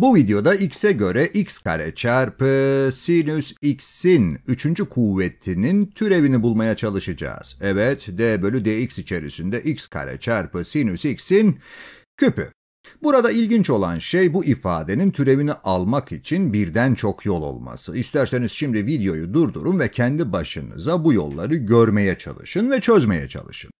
Bu videoda x'e göre x kare çarpı sinüs x'in üçüncü kuvvetinin türevini bulmaya çalışacağız. Evet, d bölü dx içerisinde x kare çarpı sinüs x'in küpü. Burada ilginç olan şey bu ifadenin türevini almak için birden çok yol olması. İsterseniz şimdi videoyu durdurun ve kendi başınıza bu yolları görmeye çalışın ve çözmeye çalışın.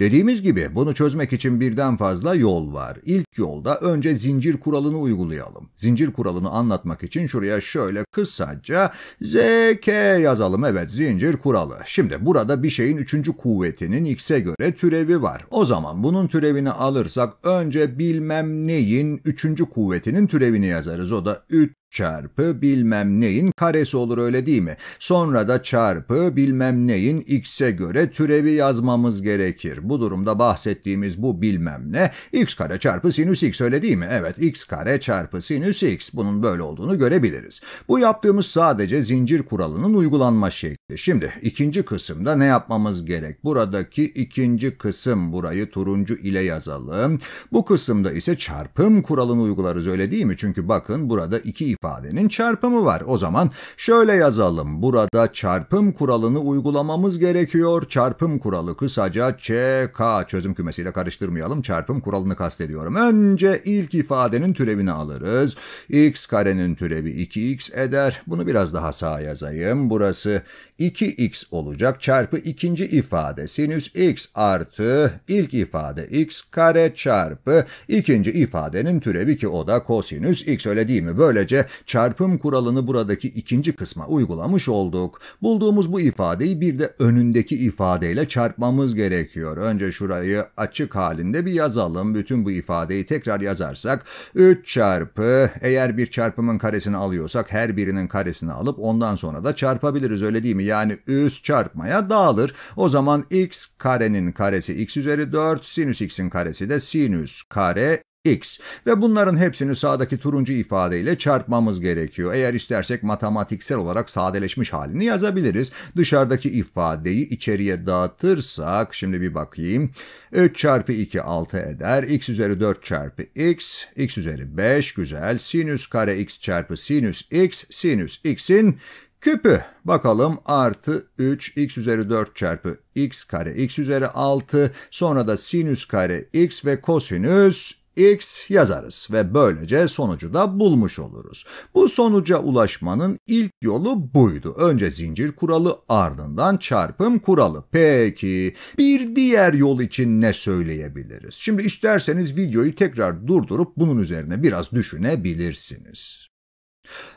Dediğimiz gibi bunu çözmek için birden fazla yol var. İlk yolda önce zincir kuralını uygulayalım. Zincir kuralını anlatmak için şuraya şöyle kısaca ZK yazalım. Evet zincir kuralı. Şimdi burada bir şeyin üçüncü kuvvetinin x'e göre türevi var. O zaman bunun türevini alırsak önce bilmem neyin üçüncü kuvvetinin türevini yazarız. O da 3 çarpı bilmem neyin karesi olur öyle değil mi? Sonra da çarpı bilmem neyin x'e göre türevi yazmamız gerekir. Bu durumda bahsettiğimiz bu bilmem ne x kare çarpı sinüs x öyle değil mi? Evet x kare çarpı sinüs x bunun böyle olduğunu görebiliriz. Bu yaptığımız sadece zincir kuralının uygulanma şekli. Şimdi ikinci kısımda ne yapmamız gerek? Buradaki ikinci kısım burayı turuncu ile yazalım. Bu kısımda ise çarpım kuralını uygularız öyle değil mi? Çünkü bakın burada iki ifadenin çarpımı var. O zaman şöyle yazalım. Burada çarpım kuralını uygulamamız gerekiyor. Çarpım kuralı kısaca ÇK çözüm kümesiyle karıştırmayalım. Çarpım kuralını kastediyorum. Önce ilk ifadenin türevini alırız. x karenin türevi 2x eder. Bunu biraz daha sağa yazayım. Burası 2x olacak çarpı ikinci ifade sinüs x artı ilk ifade x kare çarpı ikinci ifadenin türevi ki o da kosinüs x öyle değil mi? Böylece çarpım kuralını buradaki ikinci kısma uygulamış olduk. Bulduğumuz bu ifadeyi bir de önündeki ifadeyle çarpmamız gerekiyor. Önce şurayı açık halinde bir yazalım. Bütün bu ifadeyi tekrar yazarsak 3 çarpı eğer bir çarpımın karesini alıyorsak her birinin karesini alıp ondan sonra da çarpabiliriz öyle değil mi? Yani üst çarpmaya dağılır. O zaman x karenin karesi x üzeri 4 sinüs x'in karesi de sinüs kare x ve bunların hepsini sağdaki turuncu ifadeyle çarpmamız gerekiyor. Eğer istersek matematiksel olarak sadeleşmiş halini yazabiliriz. Dışarıdaki ifadeyi içeriye dağıtırsak şimdi bir bakayım. 3 çarpı 2 6 eder. x üzeri 4 çarpı x. x üzeri 5 güzel. Sinüs kare x çarpı sinüs x. Sinüs x'in küpü. Bakalım artı 3 x üzeri 4 çarpı x kare x üzeri 6 sonra da sinüs kare x ve kosinüs x yazarız ve böylece sonucu da bulmuş oluruz. Bu sonuca ulaşmanın ilk yolu buydu. Önce zincir kuralı ardından çarpım kuralı. Peki bir diğer yol için ne söyleyebiliriz? Şimdi isterseniz videoyu tekrar durdurup bunun üzerine biraz düşünebilirsiniz.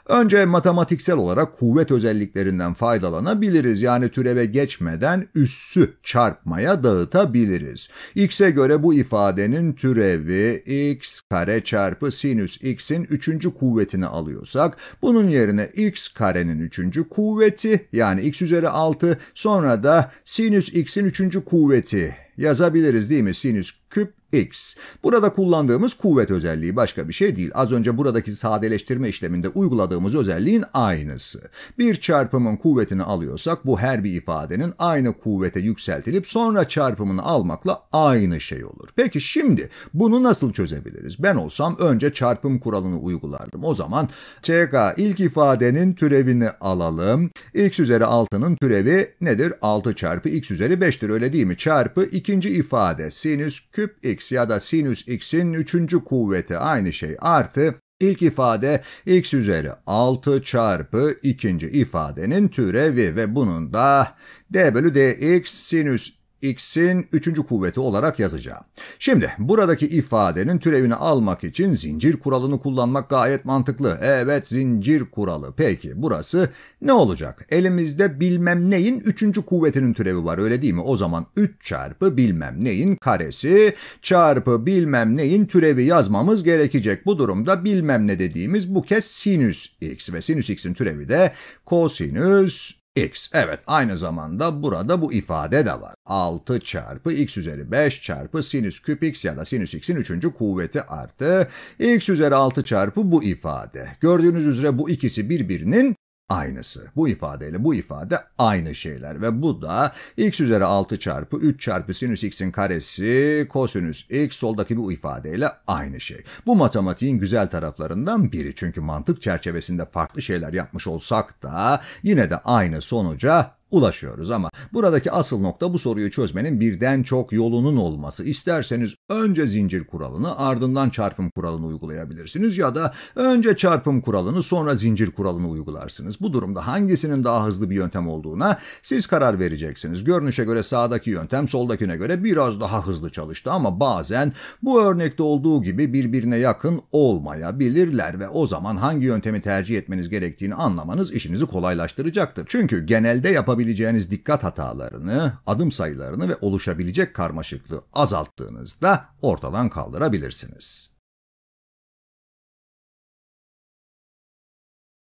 Önce matematiksel olarak kuvvet özelliklerinden faydalanabiliriz. Yani türeve geçmeden üssü çarpmaya dağıtabiliriz. X'e göre bu ifadenin türevi x kare çarpı sinüs x'in üçüncü kuvvetini alıyorsak bunun yerine x karenin üçüncü kuvveti yani x üzeri 6 sonra da sinüs x'in üçüncü kuvveti yazabiliriz değil mi? Sinüs küp x. Burada kullandığımız kuvvet özelliği başka bir şey değil. Az önce buradaki sadeleştirme işleminde uyguladığımız özelliğin aynısı. Bir çarpımın kuvvetini alıyorsak bu her bir ifadenin aynı kuvvete yükseltilip sonra çarpımını almakla aynı şey olur. Peki şimdi bunu nasıl çözebiliriz? Ben olsam önce çarpım kuralını uygulardım. O zaman ck ilk ifadenin türevini alalım. x üzeri 6'nın türevi nedir? 6 çarpı x üzeri 5'tir öyle değil mi? Çarpı ikinci ifade sinüs küp küp x ya da sinüs x'in üçüncü kuvveti aynı şey artı ilk ifade x üzeri 6 çarpı ikinci ifadenin türevi ve bunun da d bölü dx sinüs x'in üçüncü kuvveti olarak yazacağım. Şimdi buradaki ifadenin türevini almak için zincir kuralını kullanmak gayet mantıklı. Evet zincir kuralı. Peki burası ne olacak? Elimizde bilmem neyin üçüncü kuvvetinin türevi var öyle değil mi? O zaman 3 çarpı bilmem neyin karesi çarpı bilmem neyin türevi yazmamız gerekecek. Bu durumda bilmem ne dediğimiz bu kez sinüs x ve sinüs x'in türevi de kosinüs x. Evet aynı zamanda burada bu ifade de var. 6 çarpı x üzeri 5 çarpı sinüs küp x ya da sinüs x'in 3. kuvveti artı x üzeri 6 çarpı bu ifade. Gördüğünüz üzere bu ikisi birbirinin aynısı. Bu ifadeyle bu ifade aynı şeyler ve bu da x üzeri 6 çarpı 3 çarpı sinüs x'in karesi kosinüs x soldaki bu ifadeyle aynı şey. Bu matematiğin güzel taraflarından biri çünkü mantık çerçevesinde farklı şeyler yapmış olsak da yine de aynı sonuca ulaşıyoruz ama buradaki asıl nokta bu soruyu çözmenin birden çok yolunun olması. İsterseniz önce zincir kuralını ardından çarpım kuralını uygulayabilirsiniz ya da önce çarpım kuralını sonra zincir kuralını uygularsınız. Bu durumda hangisinin daha hızlı bir yöntem olduğuna siz karar vereceksiniz. Görünüşe göre sağdaki yöntem soldakine göre biraz daha hızlı çalıştı ama bazen bu örnekte olduğu gibi birbirine yakın olmayabilirler ve o zaman hangi yöntemi tercih etmeniz gerektiğini anlamanız işinizi kolaylaştıracaktır. Çünkü genelde yapabileceğiniz yapabileceğiniz dikkat hatalarını, adım sayılarını ve oluşabilecek karmaşıklığı azalttığınızda ortadan kaldırabilirsiniz.